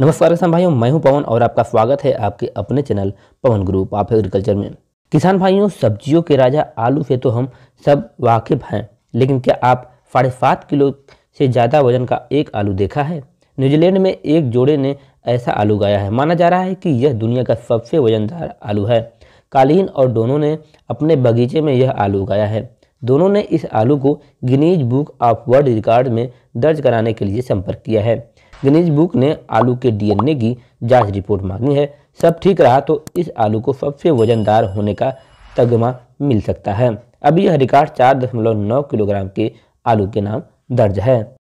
नमस्कार किसान भाइयों मैं हूं पवन और आपका स्वागत है आपके अपने चैनल पवन ग्रुप आप एग्रीकल्चर में किसान भाइयों सब्जियों के राजा आलू से तो हम सब वाकिफ हैं लेकिन क्या आप साढ़े सात किलो से ज़्यादा वजन का एक आलू देखा है न्यूजीलैंड में एक जोड़े ने ऐसा आलू उगाया है माना जा रहा है कि यह दुनिया का सबसे वजनदार आलू है कालीन और दोनों ने अपने बगीचे में यह आलू उगाया है दोनों ने इस आलू को Guinness book of world record में दर्ज कराने के लिए संपर्क किया है गिनीज बुक ने आलू के डीएनए की जांच रिपोर्ट मांगी है सब ठीक रहा तो इस आलू को सबसे वजनदार होने का तगमा मिल सकता है अब यह रिकॉर्ड चार दशमलव नौ किलोग्राम के आलू के नाम दर्ज है